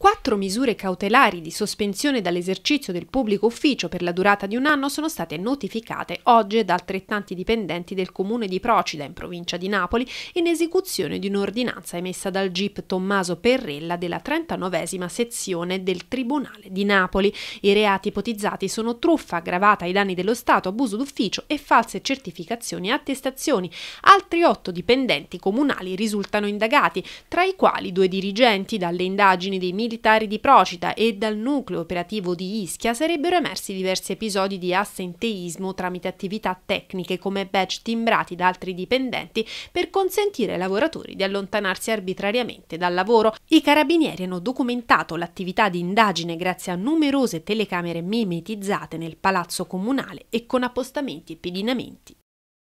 Quattro misure cautelari di sospensione dall'esercizio del pubblico ufficio per la durata di un anno sono state notificate oggi da altrettanti dipendenti del comune di Procida, in provincia di Napoli, in esecuzione di un'ordinanza emessa dal GIP Tommaso Perrella della 39esima sezione del Tribunale di Napoli. I reati ipotizzati sono truffa aggravata ai danni dello Stato, abuso d'ufficio e false certificazioni e attestazioni. Altri otto dipendenti comunali risultano indagati, tra i quali due dirigenti dalle indagini dei media militari di Procita e dal nucleo operativo di Ischia sarebbero emersi diversi episodi di assenteismo tramite attività tecniche come badge timbrati da altri dipendenti per consentire ai lavoratori di allontanarsi arbitrariamente dal lavoro. I carabinieri hanno documentato l'attività di indagine grazie a numerose telecamere mimetizzate nel palazzo comunale e con appostamenti e pedinamenti